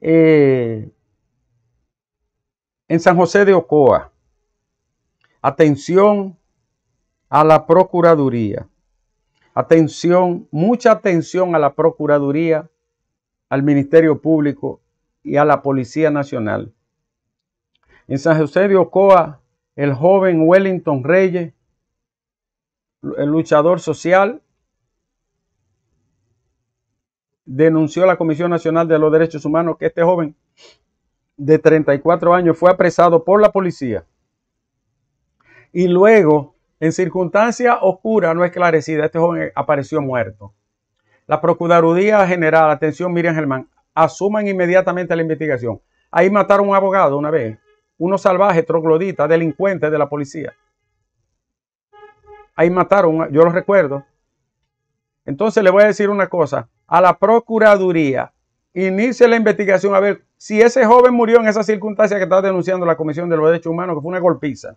Eh, en San José de Ocoa. Atención a la Procuraduría. Atención, mucha atención a la Procuraduría, al Ministerio Público y a la Policía Nacional. En San José de Ocoa, el joven Wellington Reyes, el luchador social, denunció la Comisión Nacional de los Derechos Humanos que este joven de 34 años fue apresado por la policía y luego, en circunstancias oscuras no esclarecidas, este joven apareció muerto. La Procuraduría General, atención Miriam Germán, asuman inmediatamente la investigación. Ahí mataron a un abogado una vez, unos salvajes, troglodita, delincuentes de la policía. Ahí mataron, yo lo recuerdo. Entonces le voy a decir una cosa, a la Procuraduría, inicie la investigación a ver si ese joven murió en esa circunstancia que está denunciando la Comisión de los Derechos Humanos, que fue una golpiza.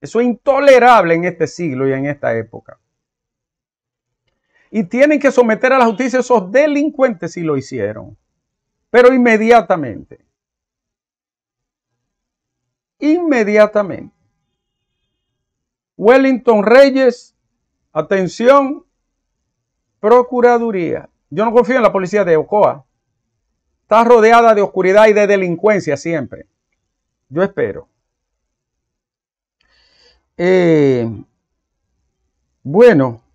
Eso es intolerable en este siglo y en esta época. Y tienen que someter a la justicia esos delincuentes si lo hicieron, pero inmediatamente. Inmediatamente. Wellington Reyes, atención, Procuraduría, yo no confío en la policía de Ocoa. Está rodeada de oscuridad y de delincuencia siempre. Yo espero. Eh, bueno.